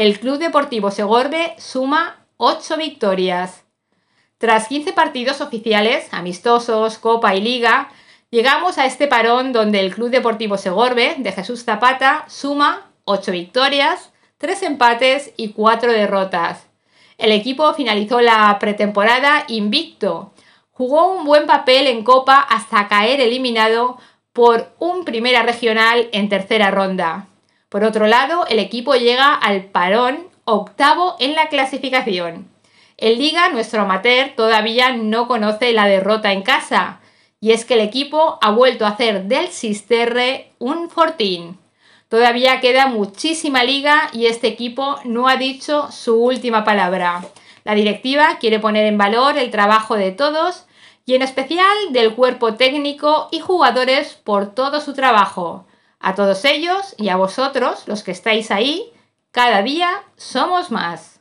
el Club Deportivo Segorbe suma 8 victorias. Tras 15 partidos oficiales, amistosos, Copa y Liga, llegamos a este parón donde el Club Deportivo Segorbe de Jesús Zapata suma 8 victorias, 3 empates y 4 derrotas. El equipo finalizó la pretemporada invicto. Jugó un buen papel en Copa hasta caer eliminado por un primera regional en tercera ronda. Por otro lado, el equipo llega al parón octavo en la clasificación. El Liga, nuestro amateur, todavía no conoce la derrota en casa, y es que el equipo ha vuelto a hacer del Cisterre un fortín. Todavía queda muchísima liga y este equipo no ha dicho su última palabra. La directiva quiere poner en valor el trabajo de todos y en especial del cuerpo técnico y jugadores por todo su trabajo. A todos ellos y a vosotros, los que estáis ahí, cada día somos más.